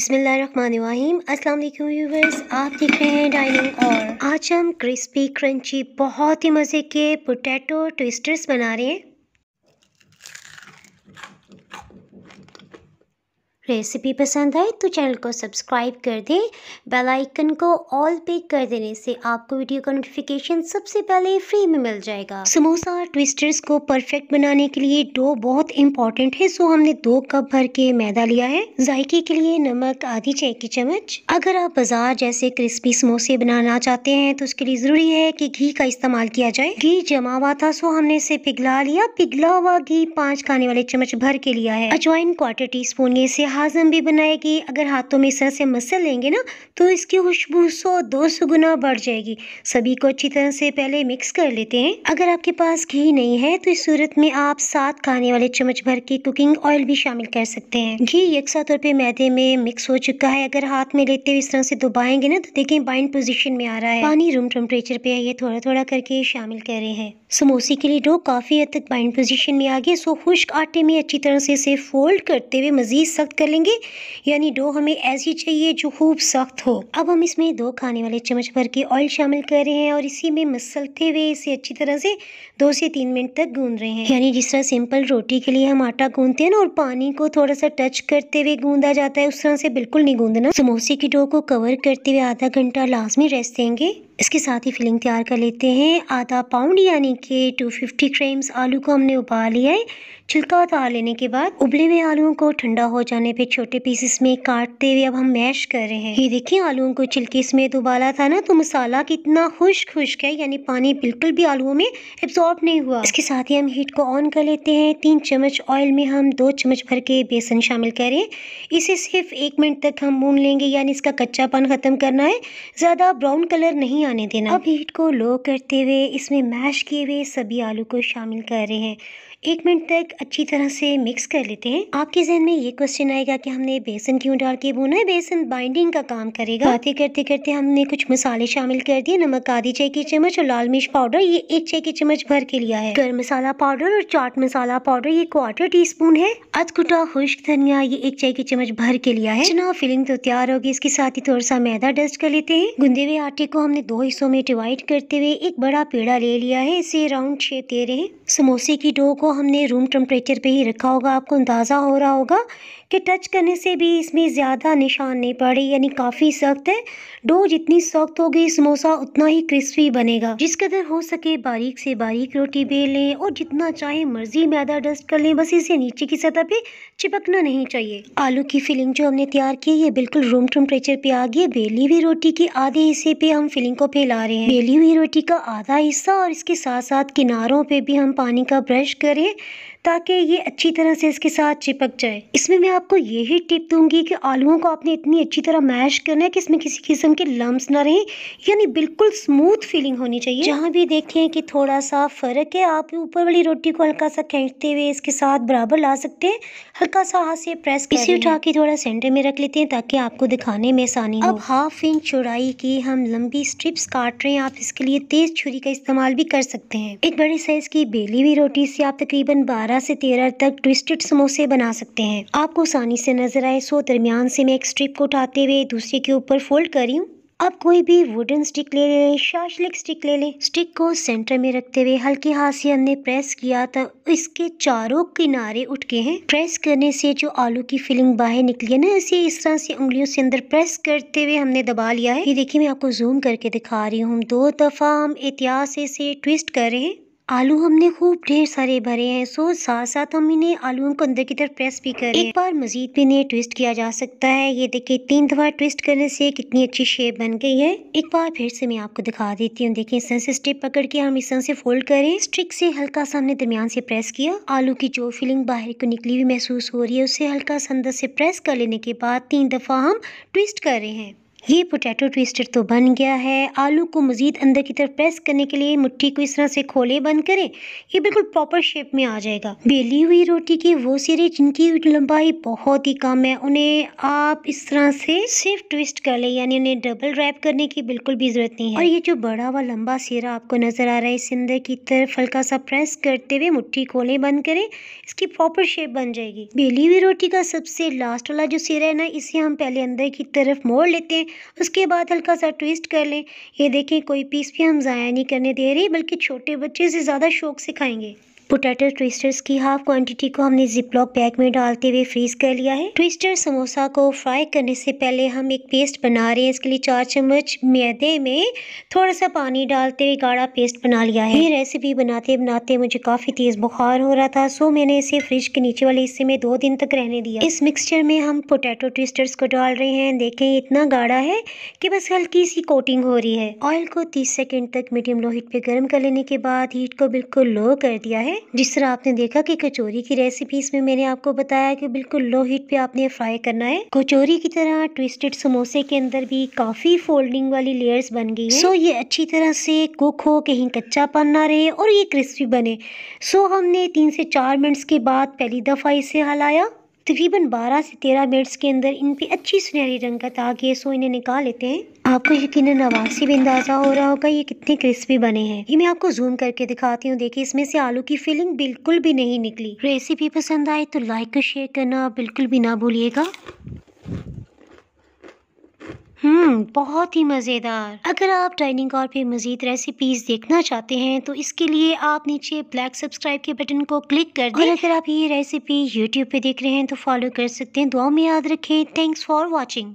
बिसमीम अस्सलाम वालेकुम आप देख रहे हैं डाइनिंग और आज हम क्रिस्पी क्रंची बहुत ही मज़े के पोटैटो ट्विस्टर्स बना रहे हैं रेसिपी पसंद आए तो चैनल को सब्सक्राइब कर दें बेल आइकन को ऑल पे कर देने से आपको वीडियो का नोटिफिकेशन सबसे पहले फ्री में मिल जाएगा समोसा और ट्विस्टर्स को परफेक्ट बनाने के लिए डो बहुत इंपॉर्टेंट है सो हमने दो कप भर के मैदा लिया है जायके के लिए नमक आधी चाय की चम्मच अगर आप बाजार जैसे क्रिस्पी समोसे बनाना चाहते हैं तो उसके लिए ज़रूरी है की घी का इस्तेमाल किया जाए घी जमा हुआ था सो हमने इसे पिघला लिया पिघला हुआ घी पाँच खाने वाले चम्मच भर के लिया है अजवाइन क्वार्टर टी स्पून ये से लिहाज भी बनाएगी अगर हाथों में इस तरह से मसल लेंगे ना तो इसकी खुशबू सौ दो सौ गुना बढ़ जाएगी सभी को अच्छी तरह से पहले मिक्स कर लेते हैं अगर आपके पास घी नहीं है तो इस सूरत में आप सात खाने वाले चम्मच भर के कुकिंग ऑयल भी शामिल कर सकते हैं घी यकसा तौर पर मैदे में मिक्स हो चुका है अगर हाथ में लेते हुए इस तरह से दुबाएंगे ना तो देखें बाइंड पोजिशन में आ रहा है पानी रूम टेम्परेचर पे ये थोड़ा थोड़ा करके शामिल कर रहे हैं समोसे के लिए डो काफ़ी हद तक बाइंड पोजिशन में आ गए सो खुश्क आटे में अच्छी तरह से इसे फोल्ड करते हुए मजीद सख्त कर लेंगे यानी डो हमें ऐसी चाहिए जो खूब सख्त हो अब हम इसमें दो खाने वाले चम्मच भर के ऑयल शामिल कर रहे हैं और इसी में मसलते हुए इसे अच्छी तरह से दो से तीन मिनट तक गूंद रहे हैं यानी जिस तरह सिंपल रोटी के लिए हम आटा गूंदते हैं ना और पानी को थोड़ा सा टच करते हुए गूंदा जाता है उस तरह से बिल्कुल नहीं गूंदना समोसे की डो को कवर करते हुए आधा घंटा लाजमी रेस्ट देंगे इसके साथ ही फिलिंग तैयार कर लेते हैं आधा पाउंड यानी कि 250 ग्राम्स आलू को हमने उबाल लिया है छिलका उतार लेने के बाद उबले हुए आलुओं को ठंडा हो जाने पे छोटे पीसेस में काटते हुए अब हम मैश कर रहे हैं ये देखिए आलुओं को छिलके समेत उबाला था ना तो मसाला कितना खुश्क खुश्क है यानी पानी बिल्कुल भी आलुओं में एब्जॉर्ब नहीं हुआ इसके साथ ही हम हीट को ऑन कर लेते हैं तीन चम्मच ऑयल में हम दो चम्मच भर के बेसन शामिल करें इसे सिर्फ एक मिनट तक हम भून लेंगे यानी इसका कच्चापन ख़त्म करना है ज़्यादा ब्राउन कलर नहीं जाने देना अब हीट को लो करते हुए इसमें मैश किए हुए सभी आलू को शामिल कर रहे हैं एक मिनट तक अच्छी तरह से मिक्स कर लेते हैं आपके जहन में ये क्वेश्चन आएगा कि हमने बेसन क्यों डाल के भूना है बेसन बाइंडिंग का काम करेगा बातें करते करते हमने कुछ मसाले शामिल कर दिए नमक आधी चाय की चम्मच और लाल मिर्च पाउडर ये एक चाय की चम्मच भर के लिया है गर्म मसाला पाउडर और चाट मसाला पाउडर ये क्वार्टर टी स्पून है अदकुटा खुश्क धनिया ये एक चाय की चम्मच भर के लिया है चना फिलिंग तो तैयार होगी इसके साथ ही थोड़ा सा मैदा डस्ट कर लेते हैं गुंदे हुए आटे को हमने दो हिस्सों में डिवाइड करते हुए एक बड़ा पेड़ा ले लिया है इसे राउंड शेप दे रहे हैं समोसे की डो को हमने रूम टेम्परेचर पे ही रखा होगा आपको अंदाज़ा हो रहा होगा कि टच करने से भी इसमें ज़्यादा निशान नहीं पड़े यानी काफ़ी सख्त है डो जितनी सख्त होगी समोसा उतना ही क्रिस्पी बनेगा जिस कदर हो सके बारीक से बारीक रोटी बेल लें और जितना चाहे मर्जी मैदा डस्ट कर लें बस इसे नीचे की सतह पे चिपकना नहीं चाहिए आलू की फिलिंग जो हमने तैयार की है ये बिल्कुल रूम टेम्परेचर पे आ गई है बेली हुई रोटी के आधे हिस्से पे हम फिलिंग को फैला रहे हैं बेली हुई रोटी का आधा हिस्सा और इसके साथ साथ किनारों पे भी हम पानी का ब्रश करें करिए ताकि ये अच्छी तरह से इसके साथ चिपक जाए इसमें मैं आपको यही टिप दूंगी कि आलूओं को आपने इतनी अच्छी तरह मैश करना है कि इसमें किसी किस्म के लम्ब ना रहें यानी बिल्कुल स्मूथ फीलिंग होनी चाहिए जहाँ भी देखें कि थोड़ा सा फ़र्क है आप ऊपर वाली रोटी को हल्का सा खेचते हुए इसके साथ बराबर ला सकते हैं हल्का सा हाथ से प्रेस इसे उठा के थोड़ा सेंटर में रख लेते हैं ताकि आपको दिखाने में आसानी अब हाफ इंच चौड़ाई की हम लंबी स्ट्रिप्स काट रहे हैं आप इसके लिए तेज़ छुरी का इस्तेमाल भी कर सकते हैं एक बड़े साइज़ की बेली हुई रोटी से आप तकरीबन बारह बारह से तेरह तक ट्विस्टेड समोसे बना सकते हैं आपको आसानी से नजर आए सो दरमियान से मैं एक स्ट्रिप को उठाते हुए दूसरे के ऊपर फोल्ड कर रही हूँ अब कोई भी वुडन स्टिक ले लें शाशलिक स्टिक ले लें स्टिक को सेंटर में रखते हुए हल्के हाथ से हमने प्रेस किया था इसके चारों किनारे उठ गए हैं प्रेस करने से जो आलू की फिलिंग बाहर निकली है ना इसे इस तरह से उंगलियों से अंदर प्रेस करते हुए हमने दबा लिया है ये देखिए मैं आपको जूम करके दिखा रही हूँ दो दफ़ा हम एहतियात से इसे ट्विस्ट कर रहे हैं आलू हमने खूब ढेर सारे भरे हैं सो साथ साथ हम इन्हें आलूओं को अंदर की तरफ प्रेस भी करें एक बार मजीद भी इन्हें ट्विस्ट किया जा सकता है ये देखिए तीन दफा ट्विस्ट करने से कितनी अच्छी शेप बन गई है एक बार फिर से मैं आपको दिखा देती हूँ देखिए इस तरह से स्टेप पकड़ के हम इस तरह से फोल्ड करें स्ट्रिक से हल्का सा हमने दरमियान से प्रेस किया आलू की जो फीलिंग बाहर को निकली हुई महसूस हो रही है उसे हल्का सा अंदर से प्रेस कर लेने के बाद तीन दफा हम ट्विस्ट कर रहे हैं ये पोटैटो ट्विस्टर तो बन गया है आलू को मज़ीद अंदर की तरफ प्रेस करने के लिए मुट्ठी को इस तरह से खोले बंद करें ये बिल्कुल प्रॉपर शेप में आ जाएगा बेली हुई रोटी के वो सिरे जिनकी लंबाई बहुत ही कम है उन्हें आप इस तरह से सिर्फ ट्विस्ट कर लें यानी उन्हें डबल रैप करने की बिल्कुल भी ज़रूरत नहीं है और ये जो बड़ा व लंबा सिरा आपको नज़र आ रहा है इस अंदर की तरफ हल्का सा प्रेस करते हुए मुठ्ठी खोले बंद करें इसकी प्रॉपर शेप बन जाएगी बेली हुई रोटी का सबसे लास्ट वाला जो सिरा है ना इसे हम पहले अंदर की तरफ मोड़ लेते हैं उसके बाद हल्का सा ट्विस्ट कर लें ये देखें कोई पीस भी हम ज़ाया नहीं करने दे रही बल्कि छोटे बच्चे से ज़्यादा शौक से खाएंगे पोटैटो ट्विस्टर्स की हाफ क्वांटिटी को हमने जिपलॉक बैग में डालते हुए फ्रीज कर लिया है ट्विस्टर समोसा को फ्राई करने से पहले हम एक पेस्ट बना रहे हैं इसके लिए चार चम्मच मैदे में थोड़ा सा पानी डालते हुए गाढ़ा पेस्ट बना लिया है ये रेसिपी बनाते बनाते मुझे काफ़ी तेज़ बुखार हो रहा था सो मैंने इसे फ्रिज के नीचे वाले हिस्से में दो दिन तक रहने दिया इस मिक्सचर में हम पोटैटो ट्विस्टर्स को डाल रहे हैं देखे इतना गाढ़ा है की बस हल्की सी कोटिंग हो रही है ऑयल को तीस सेकेंड तक मीडियम लो हीट पे गर्म कर लेने के बाद हीट को बिल्कुल लो कर दिया है जिस तरह आपने देखा कि कचौरी की रेसिपी इसमें मैंने आपको बताया कि बिल्कुल लो हीट पे आपने फ्राई करना है कचौरी की तरह ट्विस्टेड समोसे के अंदर भी काफी फोल्डिंग वाली लेयर्स बन गई है सो ये अच्छी तरह से कुक हो कहीं कच्चा पन ना रहे और ये क्रिस्पी बने सो हमने तीन से चार मिनट्स के बाद पहली दफ़ा इसे हलाया तकरीबन 12 से 13 मिनट्स के अंदर इन पर अच्छी सुनहरी रंगत आ गई है सो इन्हें निकाल लेते हैं आपको यकीन आवाज से भी अंदाज़ा हो रहा होगा ये कितने क्रिस्पी बने हैं ये मैं आपको जूम करके दिखाती हूँ देखिए इसमें से आलू की फीलिंग बिल्कुल भी नहीं निकली रेसिपी पसंद आए तो लाइक और शेयर करना बिल्कुल भी ना भूलिएगा हम्म बहुत ही मज़ेदार अगर आप डाइनिंग कार पे मज़ीद रेसिपीज़ देखना चाहते हैं तो इसके लिए आप नीचे ब्लैक सब्सक्राइब के बटन को क्लिक कर दें और अगर आप ये रेसिपी यूट्यूब पे देख रहे हैं तो फॉलो कर सकते हैं दुआ में याद रखें थैंक्स फॉर वॉचिंग